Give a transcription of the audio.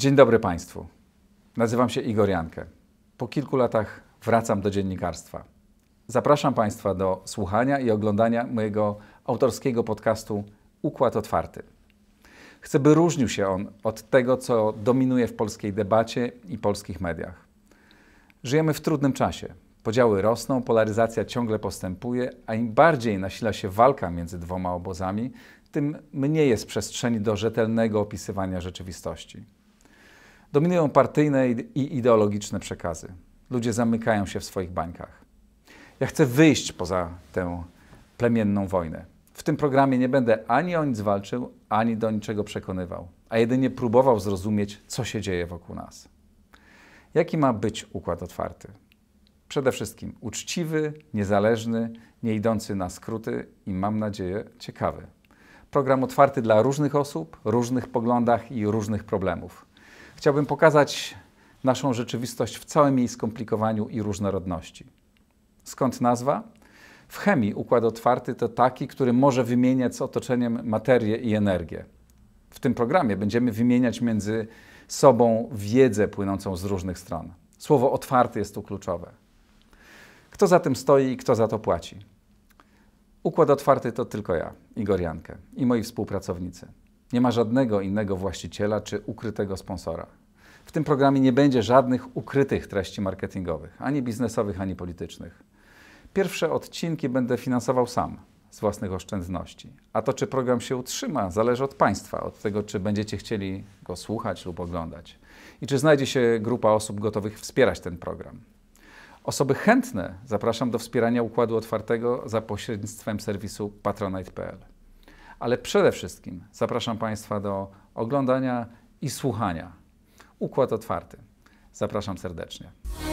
Dzień dobry Państwu. Nazywam się Igor Jankę. Po kilku latach wracam do dziennikarstwa. Zapraszam Państwa do słuchania i oglądania mojego autorskiego podcastu Układ Otwarty. Chcę, by różnił się on od tego, co dominuje w polskiej debacie i polskich mediach. Żyjemy w trudnym czasie. Podziały rosną, polaryzacja ciągle postępuje, a im bardziej nasila się walka między dwoma obozami, tym mniej jest przestrzeni do rzetelnego opisywania rzeczywistości. Dominują partyjne i ideologiczne przekazy. Ludzie zamykają się w swoich bańkach. Ja chcę wyjść poza tę plemienną wojnę. W tym programie nie będę ani o nic walczył, ani do niczego przekonywał, a jedynie próbował zrozumieć, co się dzieje wokół nas. Jaki ma być układ otwarty? Przede wszystkim uczciwy, niezależny, nie idący na skróty i mam nadzieję ciekawy. Program otwarty dla różnych osób, różnych poglądach i różnych problemów. Chciałbym pokazać naszą rzeczywistość w całym jej skomplikowaniu i różnorodności. Skąd nazwa? W chemii układ otwarty to taki, który może wymieniać z otoczeniem materię i energię. W tym programie będziemy wymieniać między sobą wiedzę płynącą z różnych stron. Słowo otwarty jest tu kluczowe. Kto za tym stoi i kto za to płaci? Układ otwarty to tylko ja, Igor Jankę i moi współpracownicy. Nie ma żadnego innego właściciela czy ukrytego sponsora. W tym programie nie będzie żadnych ukrytych treści marketingowych, ani biznesowych, ani politycznych. Pierwsze odcinki będę finansował sam z własnych oszczędności. A to, czy program się utrzyma, zależy od Państwa, od tego, czy będziecie chcieli go słuchać lub oglądać i czy znajdzie się grupa osób gotowych wspierać ten program. Osoby chętne zapraszam do wspierania układu otwartego za pośrednictwem serwisu patronite.pl. Ale przede wszystkim zapraszam Państwa do oglądania i słuchania. Układ otwarty. Zapraszam serdecznie.